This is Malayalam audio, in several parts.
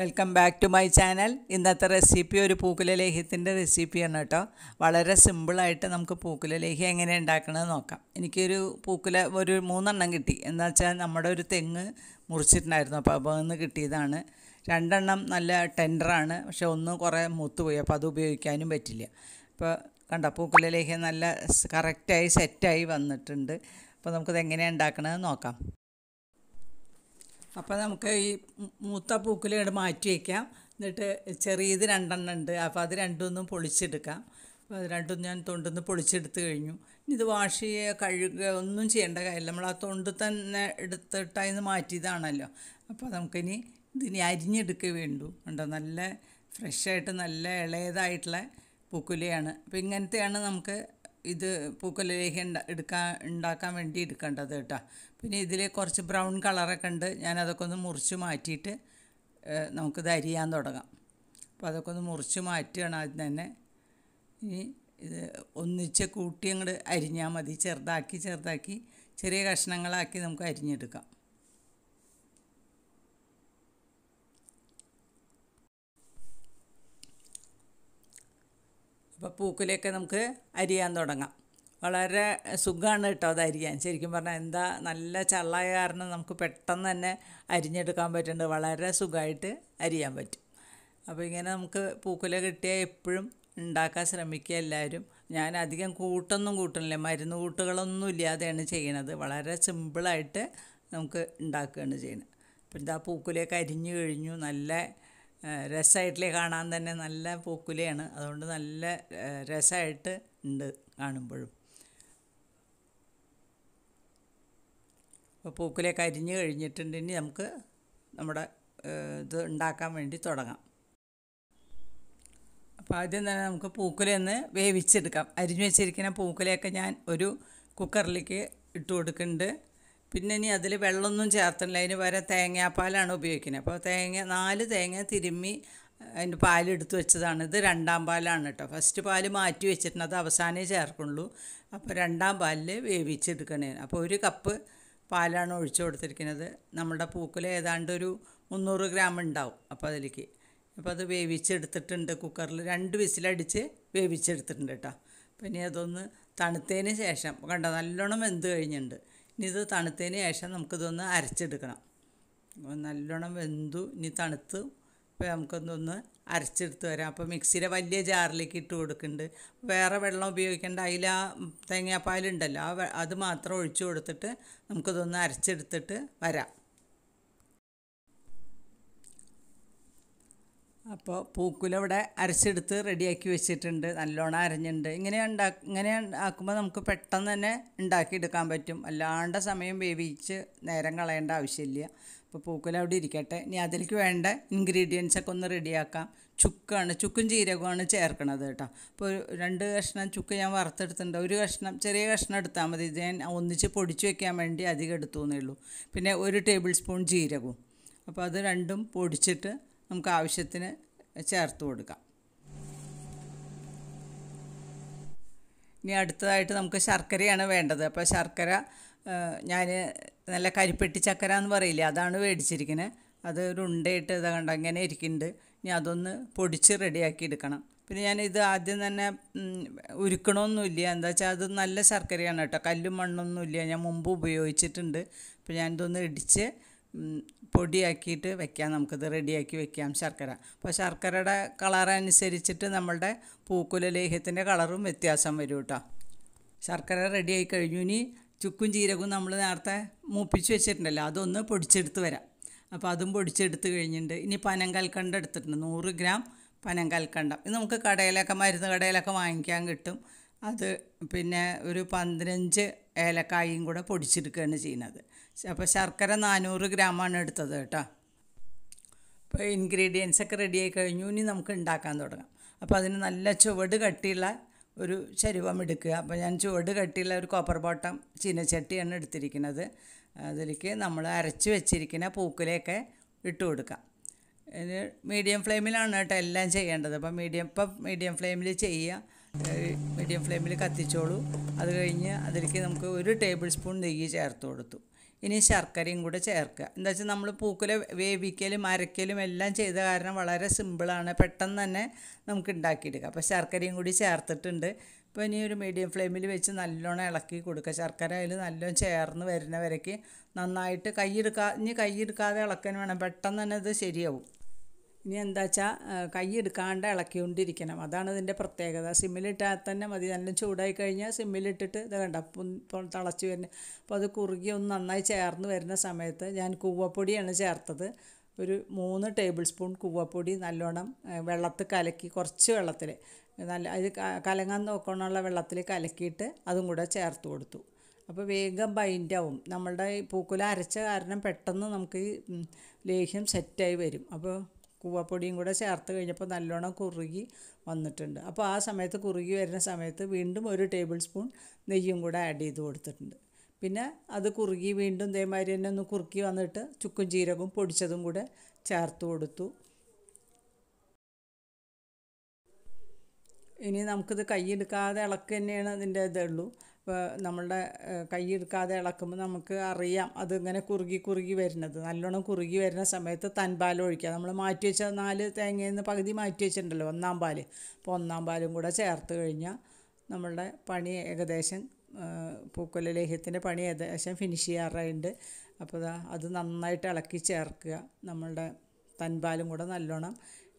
welcome back to my channel ഇന്നത്തെ റെസിപ്പി ഒരു പൂക്കുല ലേഹ്യത്തിൻ്റെ റെസിപ്പിയാണ് കേട്ടോ വളരെ സിമ്പിളായിട്ട് നമുക്ക് പൂക്കുല ലേഹ്യ എങ്ങനെ ഉണ്ടാക്കണമെന്ന് നോക്കാം എനിക്കൊരു പൂക്കുല ഒരു മൂന്നെണ്ണം കിട്ടി എന്താ വെച്ചാൽ നമ്മുടെ ഒരു തെങ്ങ് മുറിച്ചിട്ടുണ്ടായിരുന്നു അപ്പോൾ അപ്പോൾ നിന്ന് കിട്ടിയതാണ് രണ്ടെണ്ണം നല്ല ടെൻഡറാണ് പക്ഷേ ഒന്ന് കുറേ മൂത്തുപോയി അപ്പോൾ അത് ഉപയോഗിക്കാനും പറ്റില്ല ഇപ്പോൾ കണ്ട പൂക്കുല ലേഹ്യം നല്ല കറക്റ്റായി സെറ്റായി വന്നിട്ടുണ്ട് അപ്പോൾ നമുക്കത് എങ്ങനെയാണ് ഉണ്ടാക്കണമെന്ന് നോക്കാം അപ്പോൾ നമുക്ക് ഈ മൂത്ത പൂക്കുലയോട് മാറ്റി വയ്ക്കാം എന്നിട്ട് ചെറിയത് രണ്ടെണ്ണം ഉണ്ട് അപ്പോൾ അത് രണ്ടൊന്നും പൊളിച്ചെടുക്കാം അപ്പോൾ അത് രണ്ടും ഞാൻ തൊണ്ടിന്ന് പൊളിച്ചെടുത്ത് കഴിഞ്ഞു ഇനി ഇത് വാഷ് ചെയ്യുക കഴുകുക ഒന്നും ചെയ്യേണ്ട കാര്യമില്ല നമ്മൾ ആ തൊണ്ട് തന്നെ എടുത്തിട്ടതിന്ന് മാറ്റിയതാണല്ലോ അപ്പോൾ നമുക്കിനി ഇതിനി അരിഞ്ഞെടുക്കുക വേണ്ടു ഉണ്ടോ നല്ല ഫ്രഷായിട്ട് നല്ല ഇളയതായിട്ടുള്ള പൂക്കുലയാണ് അപ്പോൾ ഇങ്ങനത്തെയാണ് നമുക്ക് ഇത് പൂക്കല എടുക്കാൻ ഉണ്ടാക്കാൻ വേണ്ടി എടുക്കേണ്ടത് കേട്ടോ പിന്നെ ഇതിൽ കുറച്ച് ബ്രൗൺ കളറൊക്കെ ഉണ്ട് ഞാൻ അതൊക്കെ ഒന്ന് മുറിച്ച് മാറ്റിയിട്ട് നമുക്ക് ധരിയാൻ തുടങ്ങാം അപ്പോൾ അതൊക്കെ ഒന്ന് മുറിച്ച് മാറ്റുകയാണ് ആദ്യം തന്നെ ഇനി ഇത് ഒന്നിച്ച് കൂട്ടി അങ്ങോട്ട് അരിഞ്ഞാൽ മതി ചെറുതാക്കി ചെറുതാക്കി ചെറിയ കഷ്ണങ്ങളാക്കി നമുക്ക് അരിഞ്ഞെടുക്കാം അപ്പോൾ പൂക്കുലയൊക്കെ നമുക്ക് അരിയാൻ തുടങ്ങാം വളരെ സുഖമാണ് കേട്ടോ അത് അരിയാൻ ശരിക്കും പറഞ്ഞാൽ എന്താ നല്ല ചള്ളായ കാരണം നമുക്ക് പെട്ടെന്ന് തന്നെ അരിഞ്ഞെടുക്കാൻ പറ്റുന്നുണ്ട് വളരെ സുഖമായിട്ട് അരിയാൻ പറ്റും അപ്പോൾ ഇങ്ങനെ നമുക്ക് പൂക്കുല കിട്ടിയാൽ എപ്പോഴും ഉണ്ടാക്കാൻ ശ്രമിക്കുക എല്ലാവരും ഞാൻ അധികം കൂട്ടൊന്നും കൂട്ടണില്ല മരുന്ന് കൂട്ടുകളൊന്നും ഇല്ലാതെയാണ് ചെയ്യണത് വളരെ സിമ്പിളായിട്ട് നമുക്ക് ഉണ്ടാക്കുകയാണ് ചെയ്യുന്നത് അപ്പോൾ എന്താ പൂക്കുലയൊക്കെ അരിഞ്ഞു കഴിഞ്ഞു നല്ല രസമായിട്ടില്ലേ കാണാൻ തന്നെ നല്ല പൂക്കുലയാണ് അതുകൊണ്ട് നല്ല രസമായിട്ട് ഉണ്ട് കാണുമ്പോഴും അപ്പോൾ പൂക്കുല കരിഞ്ഞ് കഴിഞ്ഞിട്ടുണ്ട് ഇനി നമുക്ക് നമ്മുടെ ഇത് ഉണ്ടാക്കാൻ വേണ്ടി തുടങ്ങാം അപ്പോൾ ആദ്യം തന്നെ നമുക്ക് പൂക്കുലയൊന്ന് വേവിച്ചെടുക്കാം അരിഞ്ഞു വെച്ചിരിക്കുന്ന പൂക്കുലയൊക്കെ ഞാൻ ഒരു കുക്കറിലേക്ക് ഇട്ട് കൊടുക്കുന്നുണ്ട് പിന്നെ ഇനി അതിൽ വെള്ളമൊന്നും ചേർത്തില്ല അതിന് വരെ തേങ്ങാപ്പാലാണ് ഉപയോഗിക്കുന്നത് അപ്പോൾ തേങ്ങ നാല് തേങ്ങ തിരുമ്മി അതിൻ്റെ പാലെടുത്ത് വെച്ചതാണ് ഇത് രണ്ടാം പാലാണ് കേട്ടോ ഫസ്റ്റ് പാല് മാറ്റി വെച്ചിട്ടുണ്ട് അത് അവസാനേ ചേർക്കുള്ളൂ അപ്പോൾ രണ്ടാം പാലിൽ വേവിച്ചെടുക്കണേ അപ്പോൾ ഒരു കപ്പ് പാലാണ് ഒഴിച്ചു കൊടുത്തിരിക്കുന്നത് നമ്മുടെ പൂക്കൽ ഏതാണ്ട് ഒരു മുന്നൂറ് ഗ്രാം ഉണ്ടാവും അപ്പോൾ അതിലേക്ക് അപ്പോൾ അത് വേവിച്ചെടുത്തിട്ടുണ്ട് കുക്കറിൽ രണ്ട് വിസിലടിച്ച് വേവിച്ചെടുത്തിട്ടുണ്ട് കേട്ടോ പിന്നെ അതൊന്ന് തണുത്തതിന് ശേഷം കണ്ടോ നല്ലോണം വെന്ത് കഴിഞ്ഞിട്ടുണ്ട് ഇനി ഇത് തണുത്തതിന് ശേഷം നമുക്കിതൊന്ന് അരച്ചെടുക്കണം നല്ലോണം വെന്തു ഇനി തണുത്ത് ഇപ്പോൾ നമുക്കൊന്നൊന്ന് അരച്ചെടുത്ത് വരാം അപ്പോൾ മിക്സിയുടെ വലിയ ജാറിലേക്ക് ഇട്ട് കൊടുക്കുന്നുണ്ട് വേറെ വെള്ളം ഉപയോഗിക്കേണ്ട അതിൽ ആ തേങ്ങാപ്പാലുണ്ടല്ലോ ആ അത് മാത്രം ഒഴിച്ചു കൊടുത്തിട്ട് നമുക്കിതൊന്ന് അരച്ചെടുത്തിട്ട് വരാം അപ്പോൾ പൂക്കുലവിടെ അരച്ചെടുത്ത് റെഡിയാക്കി വെച്ചിട്ടുണ്ട് നല്ലോണം അരഞ്ഞിട്ടുണ്ട് ഇങ്ങനെ ഉണ്ടാ ഇങ്ങനെ ആക്കുമ്പോൾ നമുക്ക് പെട്ടെന്ന് തന്നെ ഉണ്ടാക്കിയെടുക്കാൻ പറ്റും അല്ലാണ്ട് സമയം വേവിച്ച് നേരം കളയേണ്ട ആവശ്യമില്ല അപ്പോൾ പൂക്കുല അവിടെ ഇരിക്കട്ടെ ഇനി അതിലേക്ക് വേണ്ട ഇൻഗ്രീഡിയൻസ് ഒക്കെ ഒന്ന് റെഡിയാക്കാം ചുക്കാണ് ചുക്കും ജീരകമാണ് ചേർക്കണത് കേട്ടോ അപ്പോൾ രണ്ട് കഷ്ണം ചുക്ക് ഞാൻ വറുത്തെടുത്തിട്ടുണ്ട് ഒരു കഷ്ണം ചെറിയ കഷ്ണം എടുത്താൽ മതി ഇത് ഞാൻ ഒന്നിച്ച് പൊടിച്ച് വെക്കാൻ വേണ്ടി അധികം എടുത്തു എന്നേ ഉള്ളൂ പിന്നെ ഒരു ടേബിൾ സ്പൂൺ ജീരകവും അപ്പോൾ അത് രണ്ടും പൊടിച്ചിട്ട് നമുക്ക് ആവശ്യത്തിന് ചേർത്ത് കൊടുക്കാം ഇനി അടുത്തതായിട്ട് നമുക്ക് ശർക്കരയാണ് വേണ്ടത് അപ്പോൾ ശർക്കര ഞാൻ നല്ല കരിപ്പെട്ടി ചക്കര എന്ന് പറയില്ലേ അതാണ് മേടിച്ചിരിക്കുന്നത് അത് ഉണ്ടയിട്ട് ഇത് കണ്ട അങ്ങനെ ഇരിക്കുന്നുണ്ട് ഇനി അതൊന്ന് പൊടിച്ച് റെഡിയാക്കി എടുക്കണം പിന്നെ ഞാൻ ഇത് ആദ്യം തന്നെ ഉരുക്കണമൊന്നുമില്ല എന്താ വെച്ചാൽ അത് നല്ല ശർക്കരയാണ് കേട്ടോ കല്ലും മണ്ണൊന്നുമില്ല ഞാൻ മുമ്പ് ഉപയോഗിച്ചിട്ടുണ്ട് അപ്പോൾ ഞാനിതൊന്ന് ഇടിച്ച് പൊടിയാക്കിയിട്ട് വെക്കാം നമുക്കിത് റെഡിയാക്കി വെക്കാം ശർക്കര അപ്പോൾ ശർക്കരയുടെ കളർ അനുസരിച്ചിട്ട് നമ്മളുടെ പൂക്കുല ലേഹ്യത്തിൻ്റെ കളറും വ്യത്യാസം വരും കേട്ടോ ശർക്കര റെഡിയായി കഴിഞ്ഞു ഇനി ചുക്കും ജീരകവും നമ്മൾ നേരത്തെ മൂപ്പിച്ച് വെച്ചിട്ടുണ്ടല്ലോ അതൊന്ന് പൊടിച്ചെടുത്ത് വരാം അപ്പോൾ അതും പൊടിച്ചെടുത്ത് കഴിഞ്ഞിട്ടുണ്ട് ഇനി പനം കൽക്കണ്ട എടുത്തിട്ടുണ്ട് നൂറ് ഗ്രാം പനം കൽക്കണ്ടം ഇത് നമുക്ക് കടയിലൊക്കെ മരുന്ന് കടയിലൊക്കെ വാങ്ങിക്കാൻ കിട്ടും അത് പിന്നെ ഒരു പന്ത്രഞ്ച് ഏലക്കായും കൂടെ പൊടിച്ചെടുക്കുകയാണ് ചെയ്യുന്നത് അപ്പോൾ ശർക്കര നാനൂറ് ഗ്രാമാണ് എടുത്തത് കേട്ടോ അപ്പോൾ ഇൻഗ്രീഡിയൻസ് ഒക്കെ ആയി കഴിഞ്ഞു ഇനി നമുക്ക് ഉണ്ടാക്കാൻ തുടങ്ങാം അപ്പോൾ അതിന് നല്ല ചുവട് കട്ടിയുള്ള ഒരു ചരുവം എടുക്കുക അപ്പോൾ ഞാൻ ചുവട് കട്ടിയുള്ള ഒരു കോപ്പർ ബോട്ടം ചീനച്ചട്ടിയാണ് എടുത്തിരിക്കുന്നത് അതിലേക്ക് നമ്മൾ അരച്ച് വെച്ചിരിക്കുന്ന പൂക്കിലേക്ക് ഇട്ട് കൊടുക്കാം മീഡിയം ഫ്ലെയിമിലാണ് കേട്ടോ എല്ലാം ചെയ്യേണ്ടത് അപ്പോൾ മീഡിയം ഇപ്പം മീഡിയം ഫ്ലെയിമിൽ ചെയ്യുക മീഡിയം ഫ്ലെയിമിൽ കത്തിച്ചോളൂ അത് കഴിഞ്ഞ് അതിലേക്ക് നമുക്ക് ഒരു ടേബിൾ സ്പൂൺ നെയ്യ് ചേർത്ത് കൊടുത്തു ഇനി ശർക്കരയും കൂടെ ചേർക്കുക എന്താ വെച്ചാൽ നമ്മൾ പൂക്കുല വേവിക്കലും അരക്കലും എല്ലാം ചെയ്ത കാരണം വളരെ സിമ്പിളാണ് പെട്ടെന്ന് തന്നെ നമുക്ക് ഉണ്ടാക്കിയെടുക്കാം അപ്പോൾ ശർക്കരയും കൂടി ചേർത്തിട്ടുണ്ട് ഇപ്പോൾ ഇനി ഒരു മീഡിയം ഫ്ലെയിമിൽ വെച്ച് നല്ലോണം ഇളക്കി കൊടുക്കുക ശർക്കര അതിൽ നല്ലോണം ചേർന്ന് വരുന്നവരേക്ക് നന്നായിട്ട് കൈയെടുക്കാ ഇനി കൈയെടുക്കാതെ ഇളക്കാൻ വേണം പെട്ടെന്ന് തന്നെ ഇത് ശരിയാവും ഇനി എന്താ വെച്ചാൽ കൈ എടുക്കാണ്ട് ഇളക്കിക്കൊണ്ടിരിക്കണം അതാണ് ഇതിൻ്റെ പ്രത്യേകത സിമ്മിലിട്ടാൽ തന്നെ മതി നല്ല ചൂടായി കഴിഞ്ഞാൽ സിമ്മിലിട്ടിട്ട് ഇത് കണ്ട അപ്പം തിളച്ച് വരുന്നത് അപ്പോൾ അത് കുറുകി ഒന്ന് നന്നായി ചേർന്ന് വരുന്ന സമയത്ത് ഞാൻ കൂവപ്പൊടിയാണ് ചേർത്തത് ഒരു മൂന്ന് ടേബിൾ സ്പൂൺ കൂവപ്പൊടി നല്ലോണം വെള്ളത്തിൽ കലക്കി കുറച്ച് വെള്ളത്തിൽ നല്ല അത് കലങ്ങാൻ നോക്കണമുള്ള വെള്ളത്തിൽ കലക്കിയിട്ട് അതും കൂടെ ചേർത്ത് കൊടുത്തു അപ്പോൾ വേഗം ബൈൻഡാവും നമ്മളുടെ പൂക്കുല അരച്ച കാരണം പെട്ടെന്ന് നമുക്ക് ലേഹ്യം സെറ്റായി വരും അപ്പോൾ കൂവപ്പൊടിയും കൂടെ ചേർത്ത് കഴിഞ്ഞപ്പോൾ നല്ലോണം കുറുകി വന്നിട്ടുണ്ട് അപ്പോൾ ആ സമയത്ത് കുറുകി വരുന്ന സമയത്ത് വീണ്ടും ഒരു ടേബിൾ സ്പൂൺ നെയ്യും കൂടെ ആഡ് ചെയ്ത് കൊടുത്തിട്ടുണ്ട് പിന്നെ അത് കുറുകി വീണ്ടും ഇതേമാതിരി തന്നെ ഒന്ന് കുറുക്കി വന്നിട്ട് ചുക്കും ജീരകവും പൊടിച്ചതും കൂടെ ചേർത്ത് കൊടുത്തു ഇനി നമുക്കിത് എടുക്കാതെ ഇളക്ക് തന്നെയാണ് ഇതിൻ്റെ ഇതുള്ളൂ നമ്മളുടെ കൈയെടുക്കാതെ ഇളക്കുമ്പോൾ നമുക്ക് അറിയാം അതിങ്ങനെ കുറുകി കുറുകി വരുന്നത് നല്ലോണം കുറുകി വരുന്ന സമയത്ത് തൻപാൽ ഒഴിക്കുക നമ്മൾ മാറ്റി വെച്ച നാല് തേങ്ങയിൽ നിന്ന് പകുതി മാറ്റി വെച്ചിട്ടുണ്ടല്ലോ ഒന്നാം പാൽ അപ്പോൾ ഒന്നാം പാലും കൂടെ ചേർത്ത് കഴിഞ്ഞാൽ നമ്മളുടെ പണി ഏകദേശം പൂക്കൊല ലേഹ്യത്തിൻ്റെ പണി ഏകദേശം ഫിനിഷ് ചെയ്യാറുണ്ട് അപ്പോൾ അത് നന്നായിട്ട് ഇളക്കി ചേർക്കുക നമ്മളുടെ തൻപാലും കൂടെ നല്ലോണം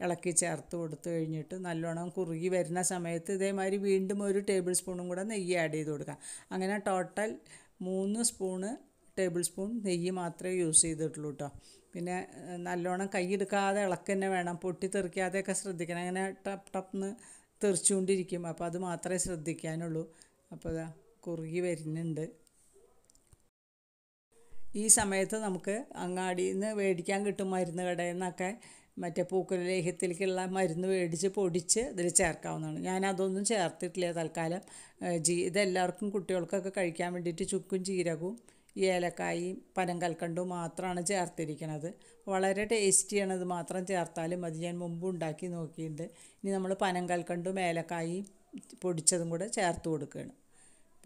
ഇളക്കി ചേർത്ത് കൊടുത്തു കഴിഞ്ഞിട്ട് നല്ലോണം കുറുകി വരുന്ന സമയത്ത് ഇതേമാതിരി വീണ്ടും ഒരു ടേബിൾ സ്പൂണും കൂടെ നെയ്യ് ആഡ് ചെയ്ത് കൊടുക്കാം അങ്ങനെ ടോട്ടൽ മൂന്ന് സ്പൂണ് ടേബിൾ സ്പൂൺ നെയ്യ് മാത്രമേ യൂസ് ചെയ്തിട്ടുള്ളൂ കേട്ടോ പിന്നെ നല്ലോണം കൈയെടുക്കാതെ ഇളക്ക് തന്നെ വേണം പൊട്ടി തെറിക്കാതെയൊക്കെ ശ്രദ്ധിക്കണം അങ്ങനെ ടപ്പ് ടപ്പ്ന്ന് തെറിച്ചുകൊണ്ടിരിക്കും അപ്പോൾ അത് മാത്രമേ ശ്രദ്ധിക്കാനുള്ളൂ അപ്പോൾ അതാ കുറുകി വരുന്നുണ്ട് ഈ സമയത്ത് നമുക്ക് അങ്ങാടിയിൽ നിന്ന് മേടിക്കാൻ കിട്ടും മരുന്ന് കടയിൽ നിന്നൊക്കെ മറ്റേ പൂക്കൾ ലേഹ്യത്തിലേക്കുള്ള മരുന്ന് മേടിച്ച് പൊടിച്ച് ഇതിൽ ചേർക്കാവുന്നതാണ് ഞാനതൊന്നും ചേർത്തിട്ടില്ല തൽക്കാലം ജീ ഇതെല്ലാവർക്കും കുട്ടികൾക്കൊക്കെ കഴിക്കാൻ വേണ്ടിയിട്ട് ചുക്കും ജീരകവും ഏലക്കായും കൽക്കണ്ടും മാത്രമാണ് ചേർത്തിരിക്കുന്നത് വളരെ ടേസ്റ്റിയാണ് ഇത് മാത്രം ചേർത്താലും അത് ഞാൻ മുമ്പ് ഉണ്ടാക്കി നോക്കിയിട്ടുണ്ട് ഇനി നമ്മൾ കൽക്കണ്ടും ഏലക്കായും പൊടിച്ചതും കൂടെ ചേർത്ത് കൊടുക്കുകയാണ്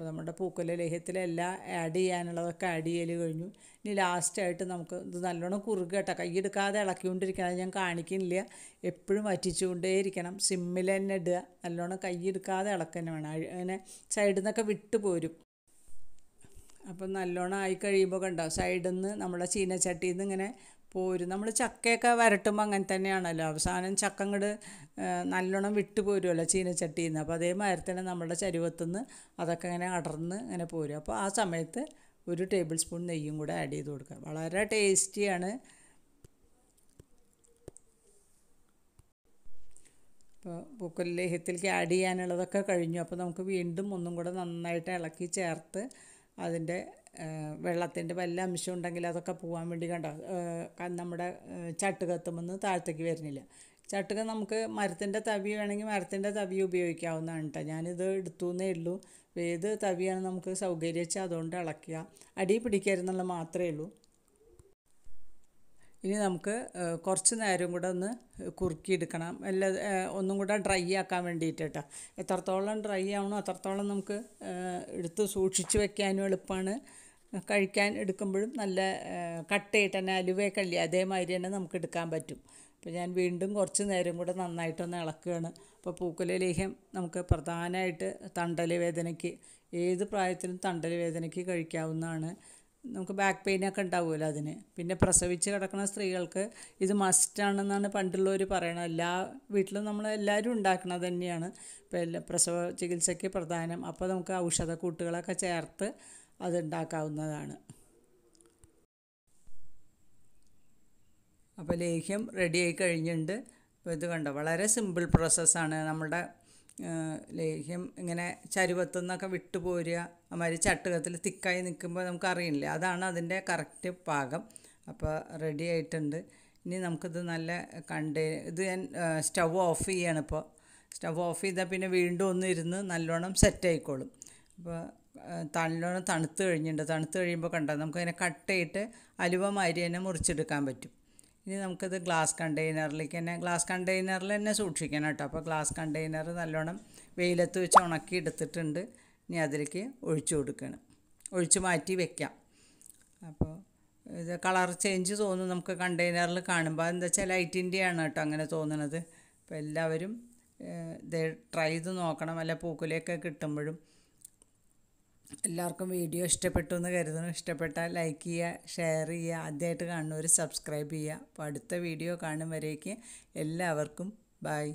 അപ്പോൾ നമ്മുടെ പൂക്കൊല ലേഹ്യത്തിലെല്ലാം ആഡ് ചെയ്യാനുള്ളതൊക്കെ ആഡ് ചെയ്യൽ കഴിഞ്ഞു ഇനി ലാസ്റ്റായിട്ട് നമുക്ക് ഇത് നല്ലോണം കുറുക കേട്ടോ എടുക്കാതെ ഇളക്കിക്കൊണ്ടിരിക്കണം ഞാൻ കാണിക്കുന്നില്ല എപ്പോഴും വറ്റിച്ചുകൊണ്ടേയിരിക്കണം സിമ്മിൽ തന്നെ ഇടുക നല്ലോണം എടുക്കാതെ ഇളക്കന്നെ വേണം അങ്ങനെ സൈഡിൽ നിന്നൊക്കെ വിട്ടു പോരും അപ്പം നല്ലോണം ആയി കഴിയുമ്പോൾ കണ്ടോ സൈഡിൽ നിന്ന് നമ്മുടെ ചീനച്ചട്ടിയിൽ നിന്ന് ഇങ്ങനെ പോരും നമ്മൾ ചക്കയൊക്കെ വരട്ടുമ്പോൾ അങ്ങനെ തന്നെയാണല്ലോ അവസാനം ചക്ക അങ്ങോട്ട് നല്ലോണം വിട്ടു പോരുമല്ലോ ചീനച്ചട്ടിയിൽ നിന്ന് അപ്പോൾ അതേമാതിരി തന്നെ നമ്മുടെ നിന്ന് അതൊക്കെ ഇങ്ങനെ അടർന്ന് ഇങ്ങനെ പോരും അപ്പോൾ ആ സമയത്ത് ഒരു ടേബിൾ സ്പൂൺ നെയ്യും കൂടെ ആഡ് ചെയ്ത് കൊടുക്കുക വളരെ ടേസ്റ്റിയാണ് ഇപ്പോൾ പൂക്കൽ ലേഹ്യത്തിലേക്ക് ആഡ് ചെയ്യാനുള്ളതൊക്കെ കഴിഞ്ഞു അപ്പോൾ നമുക്ക് വീണ്ടും ഒന്നും കൂടെ നന്നായിട്ട് ഇളക്കി ചേർത്ത് അതിൻ്റെ വെള്ളത്തിൻ്റെ വല്ല അംശം ഉണ്ടെങ്കിൽ അതൊക്കെ പോകാൻ വേണ്ടി കണ്ടോ നമ്മുടെ ചട്ട് കത്തുമെന്ന് താഴത്തേക്ക് വരുന്നില്ല ചട്ടുക നമുക്ക് മരത്തിൻ്റെ തവി വേണമെങ്കിൽ മരത്തിൻ്റെ തവി ഉപയോഗിക്കാവുന്നതാണ് കേട്ടോ ഞാനിത് എടുത്തു എന്നേ ഉള്ളൂ ഏത് തവിയാണ് നമുക്ക് സൗകര്യം വെച്ചാൽ അതുകൊണ്ട് ഇളക്കുക അടി പിടിക്കരുന്നുള്ള മാത്രമേ ഉള്ളൂ ഇനി നമുക്ക് കുറച്ച് നേരം കൂടെ ഒന്ന് കുറുക്കിയെടുക്കണം അല്ല ഒന്നും കൂടെ ഡ്രൈ ആക്കാൻ വേണ്ടിയിട്ട് കേട്ടോ എത്രത്തോളം ഡ്രൈ ആവണോ അത്രത്തോളം നമുക്ക് എടുത്ത് സൂക്ഷിച്ച് വെക്കാനും എളുപ്പമാണ് കഴിക്കാൻ എടുക്കുമ്പോഴും നല്ല കട്ടയിട്ട് തന്നെ അലുവേ കള്ളി അതേമാതിരി തന്നെ നമുക്ക് എടുക്കാൻ പറ്റും അപ്പോൾ ഞാൻ വീണ്ടും കുറച്ച് നേരം കൂടെ നന്നായിട്ടൊന്ന് ഇളക്കുകയാണ് അപ്പോൾ പൂക്കുല ലേഹ്യം നമുക്ക് പ്രധാനമായിട്ട് തണ്ടൽ വേദനയ്ക്ക് ഏത് പ്രായത്തിലും തണ്ടൽ വേദനയ്ക്ക് കഴിക്കാവുന്നതാണ് നമുക്ക് ബാക്ക് പെയിനൊക്കെ ഉണ്ടാവുമല്ലോ അതിന് പിന്നെ പ്രസവിച്ച് കിടക്കുന്ന സ്ത്രീകൾക്ക് ഇത് മസ്റ്റാണെന്നാണ് പണ്ടുള്ളവർ പറയണത് എല്ലാ വീട്ടിലും നമ്മൾ എല്ലാവരും ഉണ്ടാക്കുന്നത് തന്നെയാണ് ഇപ്പോൾ എല്ലാ പ്രസവ ചികിത്സയ്ക്ക് പ്രധാനം അപ്പോൾ നമുക്ക് ഔഷധക്കൂട്ടുകളൊക്കെ ചേർത്ത് അതുണ്ടാക്കാവുന്നതാണ് അപ്പോൾ ലേഹ്യം റെഡിയായി കഴിഞ്ഞിട്ടുണ്ട് അപ്പോൾ ഇത് കണ്ടോ വളരെ സിമ്പിൾ പ്രോസസ്സാണ് നമ്മുടെ ലേഹ്യം ഇങ്ങനെ ചരുവത്തുനിന്നൊക്കെ വിട്ടുപോരുക അമാതിരി ചട്ടുകത്തിൽ തിക്കായി നിൽക്കുമ്പോൾ നമുക്ക് അറിയില്ല അതാണ് അതിൻ്റെ കറക്റ്റ് പാകം അപ്പോൾ റെഡി ആയിട്ടുണ്ട് ഇനി നമുക്കിത് നല്ല കണ്ടേ ഇത് ഞാൻ സ്റ്റവ് ഓഫ് ചെയ്യണം ഇപ്പോൾ സ്റ്റവ് ഓഫ് ചെയ്താൽ പിന്നെ വീണ്ടും ഒന്ന് ഇരുന്ന് നല്ലോണം സെറ്റ് ആയിക്കോളും അപ്പോൾ തണലോണം തണുത്ത് കഴിഞ്ഞിട്ടുണ്ട് തണുത്ത് കഴിയുമ്പോൾ കണ്ടോ നമുക്കതിനെ ചെയ്തിട്ട് അലുവ മാതിരി തന്നെ മുറിച്ചെടുക്കാൻ പറ്റും ഇനി നമുക്കത് ഗ്ലാസ് കണ്ടെയ്നറിലേക്ക് തന്നെ ഗ്ലാസ് കണ്ടെയ്നറിൽ തന്നെ സൂക്ഷിക്കണം കേട്ടോ അപ്പോൾ ഗ്ലാസ് കണ്ടെയ്നർ നല്ലോണം വെയിലത്ത് വെച്ച് ഉണക്കി എടുത്തിട്ടുണ്ട് ഇനി അതിലേക്ക് ഒഴിച്ചു കൊടുക്കണം ഒഴിച്ച് മാറ്റി വെക്കാം അപ്പോൾ ഇത് കളർ ചേഞ്ച് തോന്നും നമുക്ക് കണ്ടെയ്നറിൽ കാണുമ്പോൾ എന്താ വെച്ചാൽ ലൈറ്റിൻ്റെയാണ് കേട്ടോ അങ്ങനെ തോന്നണത് അപ്പോൾ എല്ലാവരും ഇത് ട്രൈ ചെയ്ത് നോക്കണം അല്ല പൂക്കുലയൊക്കെ കിട്ടുമ്പോഴും എല്ലാവർക്കും വീഡിയോ ഇഷ്ടപ്പെട്ടു എന്ന് കരുതുന്നു ഇഷ്ടപ്പെട്ടാൽ ലൈക്ക് ചെയ്യുക ഷെയർ ചെയ്യുക ആദ്യമായിട്ട് കാണുന്നവർ സബ്സ്ക്രൈബ് ചെയ്യുക അപ്പോൾ അടുത്ത വീഡിയോ കാണും വരേക്ക് എല്ലാവർക്കും ബായ്